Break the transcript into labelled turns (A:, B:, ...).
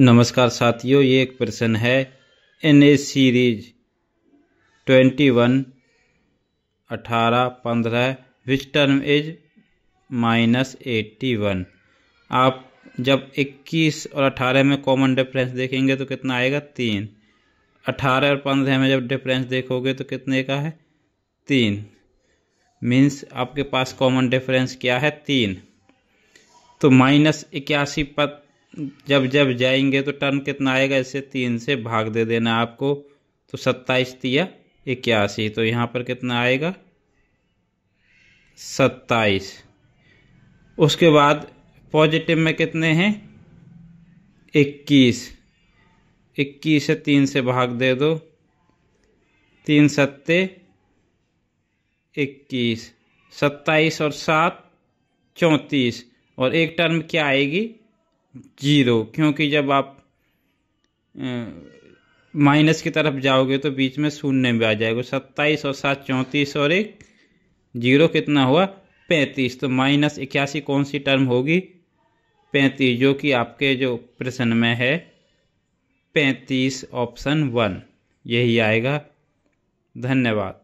A: नमस्कार साथियों ये एक प्रश्न है an A series twenty one अठारह पंद्रह which term is minus eighty one आप जब इक्कीस और अठारह में कॉमन डिफरेंस देखेंगे तो कितना आएगा तीन अठारह और पंद्रह में जब डिफरेंस देखोगे तो कितने का है तीन मीन्स आपके पास कॉमन डिफरेंस क्या है तीन तो माइनस इक्यासी पद जब जब जाएंगे तो टर्म कितना आएगा इसे तीन से भाग दे देना आपको तो सत्ताईस तिया इक्यासी तो यहाँ पर कितना आएगा सत्ताईस उसके बाद पॉजिटिव में कितने हैं इक्कीस इक्कीस से तीन से भाग दे दो तीन सत्ते इक्कीस सत्ताईस और सात चौंतीस और एक टर्म क्या आएगी जीरो क्योंकि जब आप माइनस की तरफ जाओगे तो बीच में शून्य में आ जाएगा सत्ताईस और सात चौंतीस और एक जीरो कितना हुआ पैंतीस तो माइनस इक्यासी कौन सी टर्म होगी पैंतीस जो कि आपके जो प्रश्न में है पैंतीस ऑप्शन वन यही आएगा धन्यवाद